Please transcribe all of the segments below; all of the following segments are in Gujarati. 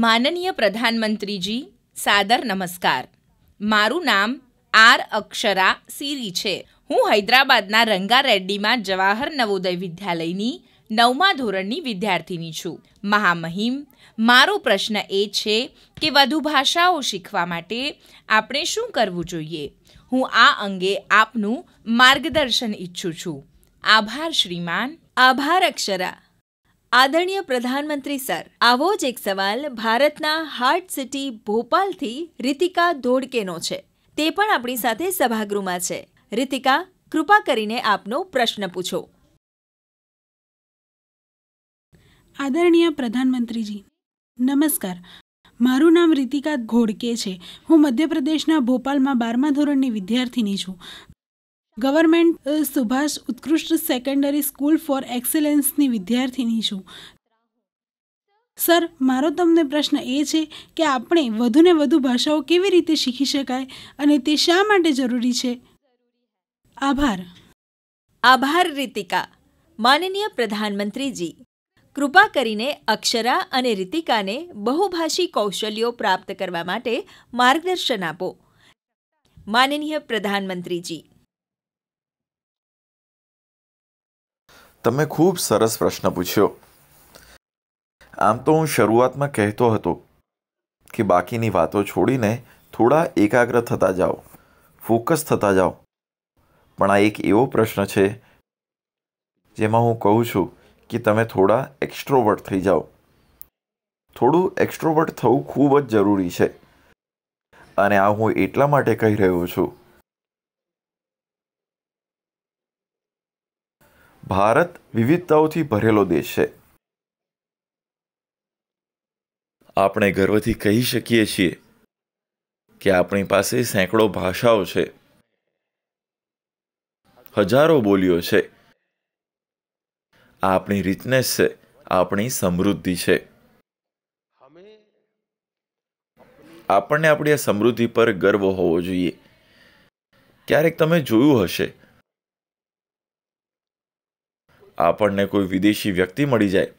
માનનીય પ્રધાનમંત્રીજી સાદર નમસ્કાર મારું નામ આર અક્ષરા સિરી છે હું હૈદરાબાદના રંગારેડ્ડીમાં જવાહર નવોદય વિદ્યાલયની નવમા ધોરણની વિદ્યાર્થીની છું મહામહિમ મારો પ્રશ્ન એ છે કે વધુ ભાષાઓ શીખવા માટે આપણે શું કરવું જોઈએ હું આ અંગે આપનું માર્ગદર્શન ઈચ્છું છું આભાર શ્રીમાન આભાર અક્ષરા આદરણીય પ્રધાનમંત્રી સર આવો જ એક સવાલ ભારતના હાર્ટ સિટી ભોપાલથી રીતિકા ધોડકેનો છે તે પણ આપણી સાથે સભાગૃહમાં છે રીતિકા કૃપા કરીને આપનો પ્રશ્ન પૂછો આદરણીય પ્રધાનમંત્રીજી નમસ્કાર મારું નામ રીતિકા ઘોડકે છે હું મધ્યપ્રદેશના ભોપાલમાં બારમા ધોરણની વિદ્યાર્થીની છું ગવર્મેન્ટ સુભાષ ઉત્કૃષ્ટ સેકન્ડરી સ્કૂલ ફોર એક્સેલન્સની વિદ્યાર્થીની છું સર મારો તમને પ્રશ્ન એ છે કે આપણે વધુને વધુ ભાષાઓ કેવી રીતે શીખી શકાય અને તે શા માટે જરૂરી છે આભાર આભાર રીતિકા માનનીય પ્રધાનમંત્રીજી કૃપા કરીને અક્ષરા અને રીતિકાને બહુભાષી કૌશલ્યો પ્રાપ્ત કરવા માટે માર્ગદર્શન આપો માનનીય પ્રધાનમંત્રીજી તમે ખૂબ સરસ પ્રશ્ન પૂછ્યો આમ તો હું શરૂઆતમાં કહેતો હતો કે બાકીની વાતો છોડીને થોડા એકાગ્ર થતા જાઓ ફોકસ થતા જાઓ પણ આ એક એવો પ્રશ્ન છે જેમાં હું કહું છું કે તમે થોડા એક્સ્ટ્રોવર્ટ થઈ જાઓ થોડું એક્સ્ટ્રોવર્ટ થવું ખૂબ જ જરૂરી છે અને આ હું એટલા માટે કહી રહ્યો છું ભારત વિવિધતાઓથી ભરેલો દેશ છે આપણે ગર્વથી કહી શકીએ છીએ કે આપણી પાસે સેંકડો ભાષાઓ છે હજારો બોલીઓ છે આપણી રીતનેસ છે આપણી સમૃદ્ધિ છે આપણને આપણી આ સમૃદ્ધિ પર ગર્વ હોવો જોઈએ ક્યારેક તમે જોયું હશે આપણને કોઈ વિદેશી વ્યક્તિ મળી જાય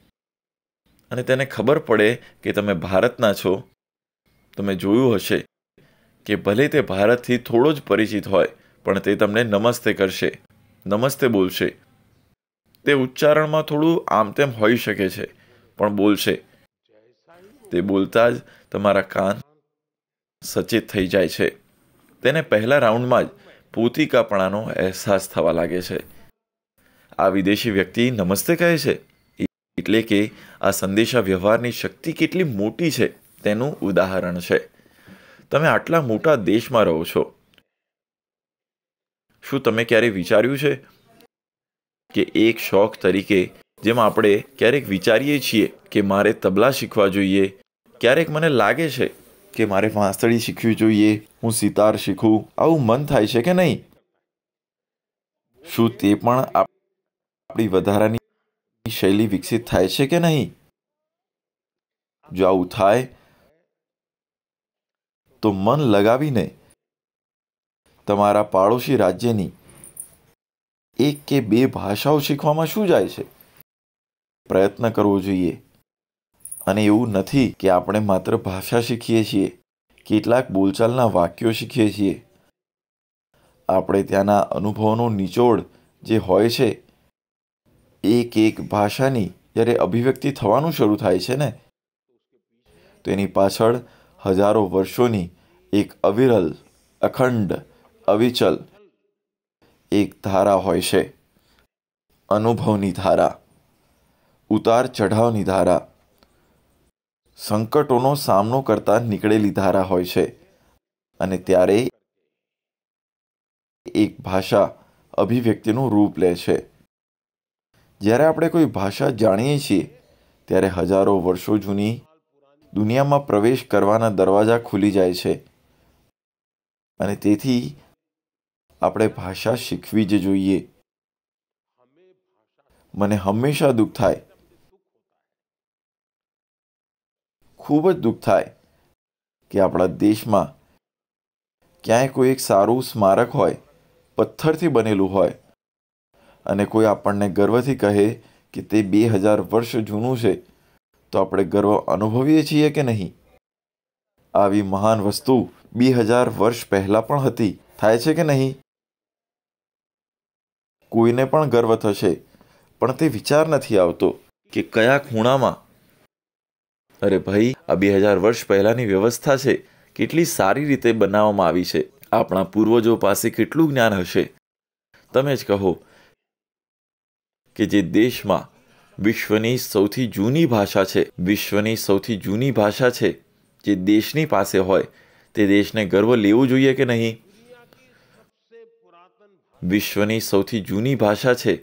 અને તેને ખબર પડે કે તમે ભારતના છો તમે જોયું હશે કે ભલે તે ભારતથી થોડો જ પરિચિત હોય પણ તે તમને નમસ્તે કરશે નમસ્તે બોલશે તે ઉચ્ચારણમાં થોડું આમ તેમ હોઈ શકે છે પણ બોલશે તે બોલતા જ તમારા કાન સચેત થઈ જાય છે તેને પહેલા રાઉન્ડમાં જ પોતિકાપણાનો અહેસાસ થવા લાગે છે આ વિદેશી વ્યક્તિ નમસ્તે કહે છે એટલે કે આ સંદેશા વ્યવહારની શક્તિ કેટલી મોટી છે તેનું ઉદાહરણ છે તમે આટલા મોટા દેશમાં રહો છો શું તમે ક્યારેય વિચાર્યું છે કે એક શોખ તરીકે જેમાં આપણે ક્યારેક વિચારીએ છીએ કે મારે તબલા શીખવા જોઈએ ક્યારેક મને લાગે છે કે મારે વાંસળી શીખવી જોઈએ હું સિતાર શીખું આવું મન થાય છે કે નહીં શું તે પણ આપણી વધારાની શૈલી વિકસિત થાય છે કે નહીં જો આવું થાય તો મન લગાવીને તમારા પાડોશી રાજ્યની એક કે બે ભાષાઓ શીખવામાં શું જાય છે પ્રયત્ન કરવો જોઈએ અને એવું નથી કે આપણે માત્ર ભાષા શીખીએ છીએ કેટલાક બોલચાલના વાક્યો શીખીએ છીએ આપણે ત્યાંના અનુભવનો નિચોડ જે હોય છે એક એક ભાષાની જ્યારે અભિવ્યક્તિ થવાનું શરૂ થાય છે ને તો એની પાછળ હજારો વર્ષોની એક અવિરલ અખંડ અવિચલ એક ધારા હોય છે અનુભવની ધારા ઉતાર ચઢાવની ધારા સંકટોનો સામનો કરતા નીકળેલી ધારા હોય છે અને ત્યારે એક ભાષા અભિવ્યક્તિનું રૂપ લે છે જ્યારે આપણે કોઈ ભાષા જાણીએ છીએ ત્યારે હજારો વર્ષો જૂની દુનિયામાં પ્રવેશ કરવાના દરવાજા ખુલી જાય છે અને તેથી આપણે ભાષા શીખવી જ જોઈએ મને હંમેશા દુઃખ થાય ખૂબ જ દુઃખ થાય કે આપણા દેશમાં ક્યાંય કોઈ એક સારું સ્મારક હોય પથ્થરથી બનેલું હોય અને કોઈ આપણને ગર્વથી કહે કે તે બે હજાર વર્ષ જૂનું છે તો આપણે ગર્વ અનુભવીએ છીએ કે નહીં આવી મહાન વસ્તુ બે હજાર વર્ષ પહેલાં પણ હતી થાય છે કે નહીં કોઈને પણ ગર્વ થશે પણ તે વિચાર નથી આવતો કે કયા ખૂણામાં અરે ભાઈ આ બે હજાર વર્ષ પહેલાંની વ્યવસ્થા છે કેટલી સારી રીતે બનાવવામાં આવી છે આપણા પૂર્વજો પાસે કેટલું જ્ઞાન હશે તમે જ કહો કે જે દેશમાં વિશ્વની સૌથી જૂની ભાષા છે વિશ્વની સૌથી જૂની ભાષા છે જે દેશની પાસે હોય તે દેશને ગર્વ લેવું જોઈએ કે નહીં વિશ્વની સૌથી જૂની ભાષા છે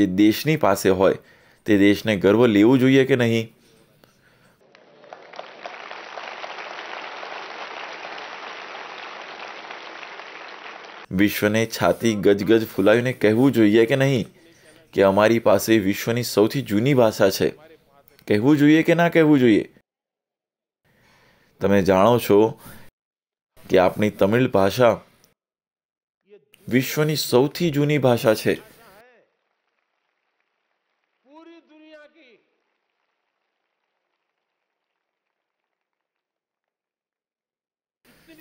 જે દેશની પાસે હોય તે દેશને ગર્વ લેવું જોઈએ કે નહીં વિશ્વને છાતી ગજગજ ફૂલાવીને કહેવું જોઈએ કે નહીં કે અમારી પાસે વિશ્વની સૌથી જૂની ભાષા છે કહેવું જોઈએ કે ના કહેવું જોઈએ તમે જાણો છો કે આપણી તમિલ ભાષા વિશ્વની સૌથી જૂની ભાષા છે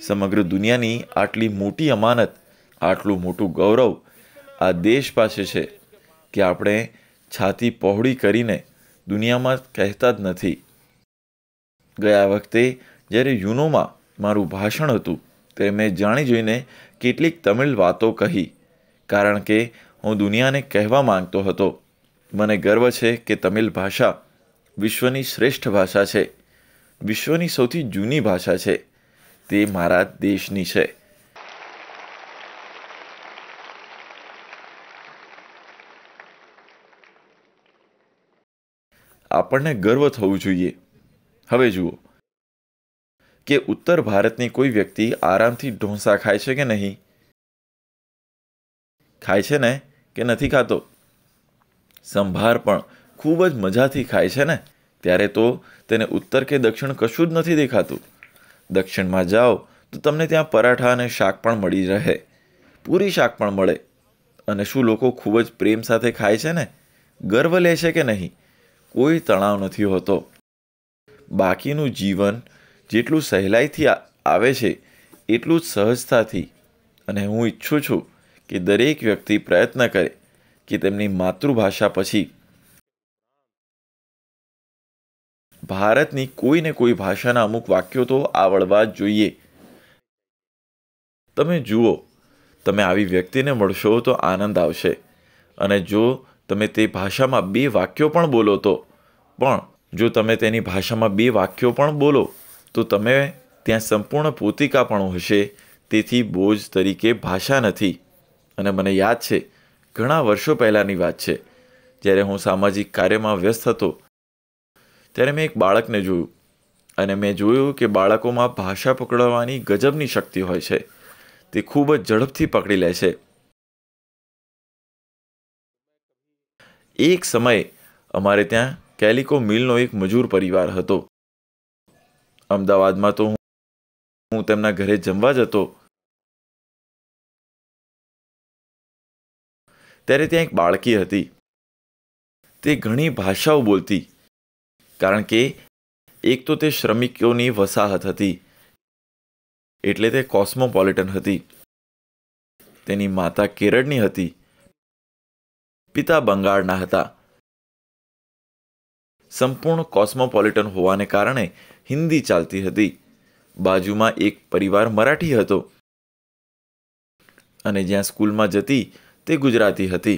સમગ્ર દુનિયાની આટલી મોટી અમાનત આટલું મોટું ગૌરવ આ દેશ પાસે છે કે આપણે છાતી પહોળી કરીને દુનિયામાં કહેતા જ નથી ગયા વખતે જ્યારે યુનોમાં મારું ભાષણ હતું ત્યારે મેં જાણી જોઈને કેટલીક તમિલ વાતો કહી કારણ કે હું દુનિયાને કહેવા માંગતો હતો મને ગર્વ છે કે તમિલ ભાષા વિશ્વની શ્રેષ્ઠ ભાષા છે વિશ્વની સૌથી જૂની ભાષા છે તે મારા દેશની છે આપણને ગર્વ થવું જોઈએ હવે જુઓ કે ઉત્તર ભારતની કોઈ વ્યક્તિ આરામથી ઢોંસા ખાય છે કે નહીં ખાય છે ને કે નથી ખાતો સંભાર પણ ખૂબ જ મજાથી ખાય છે ને ત્યારે તો તેને ઉત્તર કે દક્ષિણ કશું જ નથી દેખાતું દક્ષિણમાં જાઓ તો તમને ત્યાં પરાઠા અને શાક પણ મળી રહે પૂરી શાક પણ મળે અને શું લોકો ખૂબ જ પ્રેમ સાથે ખાય છે ને ગર્વ લે છે કે નહીં કોઈ તણાવ નથી હોતો બાકીનું જીવન જેટલું સહેલાઈથી આવે છે એટલું જ સહજતાથી અને હું ઈચ્છું છું કે દરેક વ્યક્તિ પ્રયત્ન કરે કે તેમની માતૃભાષા પછી ભારતની કોઈ ને કોઈ ભાષાના અમુક વાક્યો તો આવડવા જ જોઈએ તમે જુઓ તમે આવી વ્યક્તિને મળશો તો આનંદ આવશે અને જો તમે તે ભાષામાં બે વાક્યો પણ બોલો તો પણ જો તમે તેની ભાષામાં બે વાક્યો પણ બોલો તો તમે ત્યાં સંપૂર્ણ પોતિકા પણ હશે તેથી બોજ તરીકે ભાષા નથી અને મને યાદ છે ઘણા વર્ષો પહેલાંની વાત છે જ્યારે હું સામાજિક કાર્યમાં વ્યસ્ત હતો ત્યારે મેં એક બાળકને જોયું અને મેં જોયું કે બાળકોમાં ભાષા પકડવાની ગજબની શક્તિ હોય છે તે ખૂબ જ ઝડપથી પકડી લે છે એક સમયે અમારે ત્યાં કેલિકો મિલનો એક મજૂર પરિવાર હતો અમદાવાદમાં તો હું તેમના ઘરે જમવા જતો ત્યારે ત્યાં એક બાળકી હતી તે ઘણી ભાષાઓ બોલતી કારણ કે એક તો તે શ્રમિકોની વસાહત હતી એટલે તે કોસ્મોપોલિટન હતી તેની માતા કેરળની હતી પિતા બંગાળના હતા સંપૂર્ણ કોસ્મોપોલિટન હોવાને કારણે હિન્દી ચાલતી હતી બાજુમાં એક પરિવાર મરાઠી હતો અને જ્યાં સ્કૂલમાં જતી તે ગુજરાતી હતી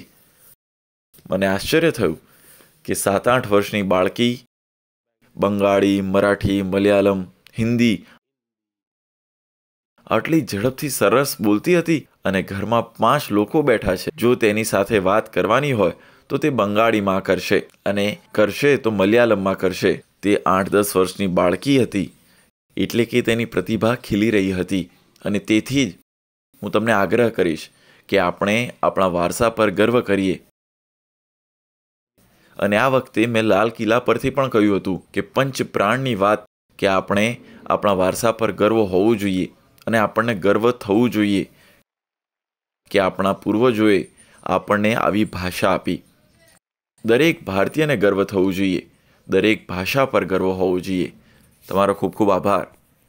મને આશ્ચર્ય થયું કે સાત આઠ વર્ષની બાળકી બંગાળી મરાઠી મલયાલમ હિન્દી આટલી ઝડપથી સરસ બોલતી હતી અને ઘરમાં પાંચ લોકો બેઠા છે જો તેની સાથે વાત કરવાની હોય તો તે બંગાળીમાં કરશે અને કરશે તો મલયાલમમાં કરશે તે આઠ દસ વર્ષની બાળકી હતી એટલે કે તેની પ્રતિભા ખીલી રહી હતી અને તેથી જ હું તમને આગ્રહ કરીશ કે આપણે આપણા વારસા પર ગર્વ કરીએ અને આ વખતે મેં લાલ કિલ્લા પરથી પણ કહ્યું હતું કે પંચપ્રાણની વાત કે આપણે આપણા વારસા પર ગર્વ હોવું જોઈએ અને આપણને ગર્વ થવું જોઈએ કે આપણા પૂર્વજોએ આપણને આવી ભાષા આપી દરેક ભારતીયને ગર્વ થવું જોઈએ દરેક ભાષા પર ગર્વ હોવો જોઈએ તમારો ખૂબ ખૂબ આભાર